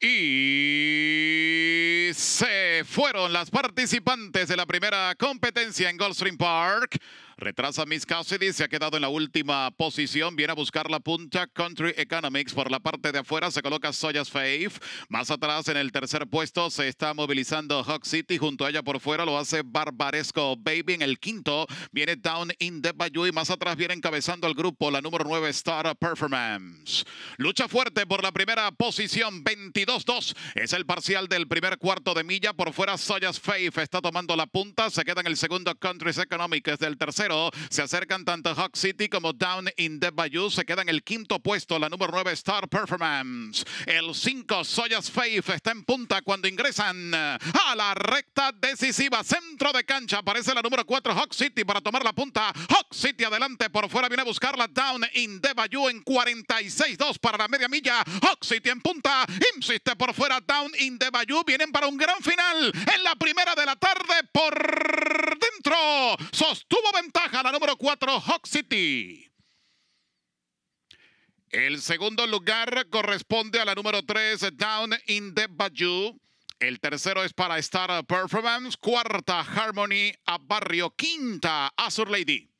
Y se fueron las participantes de la primera competencia en Goldstream Park. Retrasa Miss Cassidy, se ha quedado en la última posición, viene a buscar la punta Country Economics por la parte de afuera, se coloca Soyas Faith, más atrás en el tercer puesto se está movilizando Hog City, junto a ella por fuera lo hace Barbaresco Baby, en el quinto viene Down in the Bayou y más atrás viene encabezando el grupo la número 9 Star Performance. Lucha fuerte por la primera posición, 22-2 es el parcial del primer cuarto de milla, por fuera Soyas Faith está tomando la punta, se queda en el segundo Country Economics del tercer se acercan tanto Hawk City como Down in the Bayou. Se queda en el quinto puesto la número 9 Star Performance. El 5 Soyas Faith está en punta cuando ingresan eh, a la recta decisiva. Centro de cancha aparece la número 4 Hawk City para tomar la punta. Hawk City adelante por fuera viene a buscarla Down in the Bayou en 46-2 para la media milla. Hawk City en punta. Insiste por fuera Down in the Bayou. Vienen para un gran final en la primera de la tarde por dentro. Sostuvo la número 4, Hawk City. El segundo lugar corresponde a la número 3, Down in the Bayou. El tercero es para Star Performance. Cuarta, Harmony a Barrio. Quinta, Azur Lady.